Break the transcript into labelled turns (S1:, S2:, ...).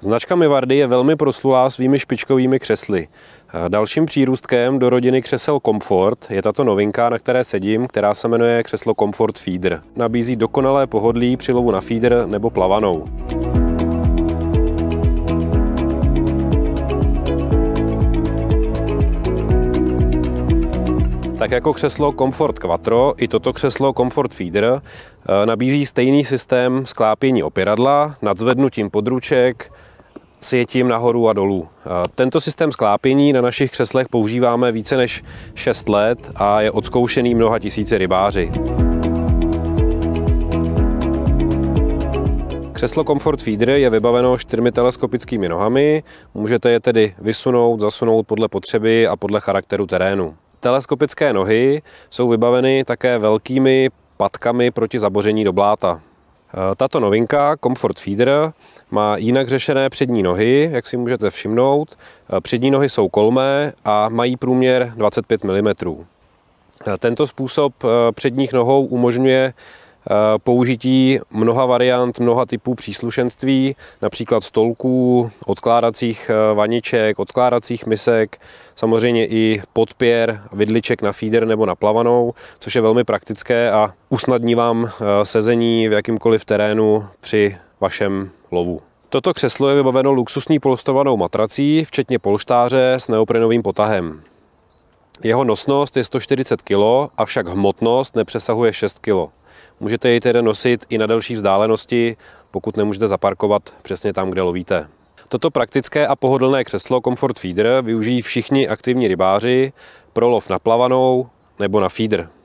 S1: Značka Mivardy je velmi proslulá svými špičkovými křesly. Eh, dalším přírůstkem do rodiny křesel Comfort je tato novinka, na které sedím, která se jmenuje křeslo Comfort Feeder. Nabízí dokonalé pohodlí při lovu na feeder nebo plavanou. Tak jako křeslo Comfort Quattro, i toto křeslo Comfort Feeder eh, nabízí stejný systém sklápění opěradla, zvednutím područek, sjetím nahoru a dolů. Tento systém sklápění na našich křeslech používáme více než 6 let a je odzkoušený mnoha tisíci rybáři. Křeslo Comfort Feeder je vybaveno čtyřmi teleskopickými nohami, můžete je tedy vysunout, zasunout podle potřeby a podle charakteru terénu. Teleskopické nohy jsou vybaveny také velkými patkami proti zaboření do bláta. Eh, tato novinka, Comfort Feeder, má jinak řešené přední nohy, jak si můžete všimnout. Eh, přední nohy jsou kolmé a mají průměr 25 mm. Eh, tento způsob předních nohou umožňuje Eh, použití mnoha variant, mnoha typů příslušenství, například stolků, odkládacích eh, vaniček, odkládacích misek, samozřejmě i podpěr, vidliček na feeder nebo na plavanou, což je velmi praktické a usnadní vám eh, sezení v jakýmkoliv terénu při vašem lovu. Toto křeslo je vybaveno luxusní polstovanou matrací, včetně polštáře s neoprenovým potahem. Jeho nosnost je 140 kg, avšak hmotnost nepřesahuje 6 kg. Můžete jej tedy nosit i na delší vzdálenosti, pokud nemůžete zaparkovat přesně tam, kde lovíte. Toto praktické a pohodlné křeslo Comfort Feeder využijí všichni aktivní rybáři pro lov na plavanou nebo na feeder.